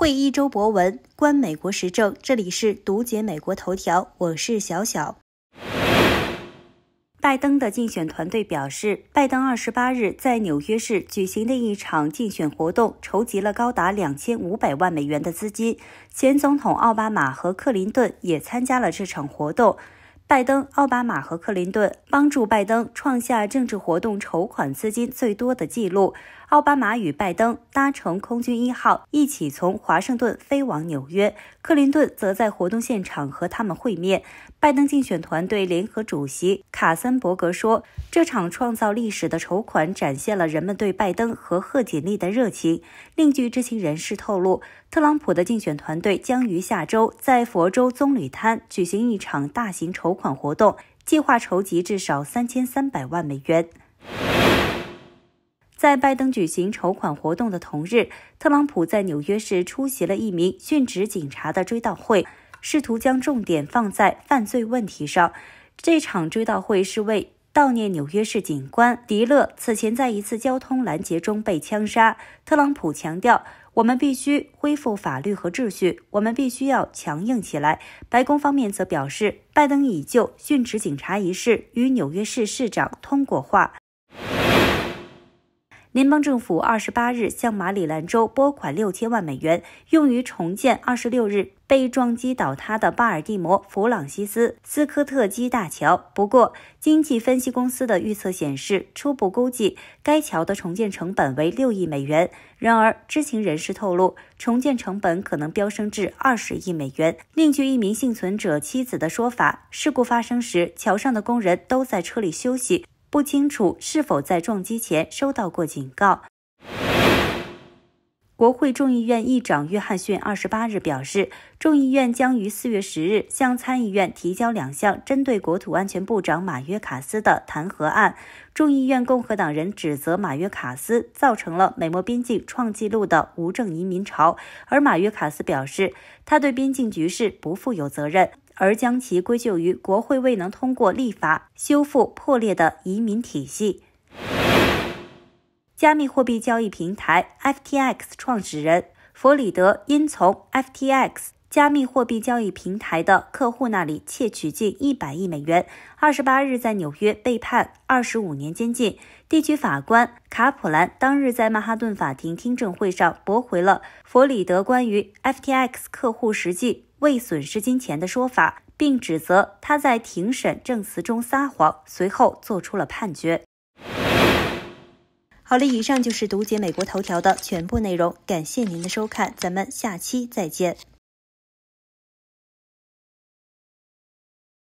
会一周博文，观美国时政。这里是读解美国头条，我是小小。拜登的竞选团队表示，拜登二十八日在纽约市举行的一场竞选活动筹集了高达两千五百万美元的资金。前总统奥巴马和克林顿也参加了这场活动。拜登、奥巴马和克林顿帮助拜登创下政治活动筹款资金最多的记录。奥巴马与拜登搭乘空军一号一起从华盛顿飞往纽约，克林顿则在活动现场和他们会面。拜登竞选团队联合主席卡森伯格说：“这场创造历史的筹款展现了人们对拜登和贺锦丽的热情。”另据知情人士透露，特朗普的竞选团队将于下周在佛州棕榈滩举行一场大型筹款活动，计划筹集至少三千三百万美元。在拜登举行筹款活动的同日，特朗普在纽约市出席了一名殉职警察的追悼会。试图将重点放在犯罪问题上。这场追悼会是为悼念纽约市警官迪勒，此前在一次交通拦截中被枪杀。特朗普强调，我们必须恢复法律和秩序，我们必须要强硬起来。白宫方面则表示，拜登已就训斥警察一事与纽约市市长通过话。联邦政府二十八日向马里兰州拨款六千万美元，用于重建二十六日被撞击倒塌的巴尔的摩弗朗西斯·斯科特基大桥。不过，经济分析公司的预测显示，初步估计该桥的重建成本为六亿美元。然而，知情人士透露，重建成本可能飙升至二十亿美元。另据一名幸存者妻子的说法，事故发生时，桥上的工人都在车里休息。不清楚是否在撞击前收到过警告。国会众议院议长约翰逊二十八日表示，众议院将于四月十日向参议院提交两项针对国土安全部长马约卡斯的弹劾案。众议院共和党人指责马约卡斯造成了美墨边境创纪录的无证移民潮，而马约卡斯表示，他对边境局势不负有责任。而将其归咎于国会未能通过立法修复破裂的移民体系。加密货币交易平台 FTX 创始人弗里德因从 FTX 加密货币交易平台的客户那里窃取近100亿美元，28日在纽约被判25年监禁。地区法官卡普兰当日在曼哈顿法庭听证会上驳回了弗里德关于 FTX 客户实际。未损失金钱的说法，并指责他在庭审证词中撒谎。随后做出了判决。好了，以上就是读解美国头条的全部内容，感谢您的收看，咱们下期再见。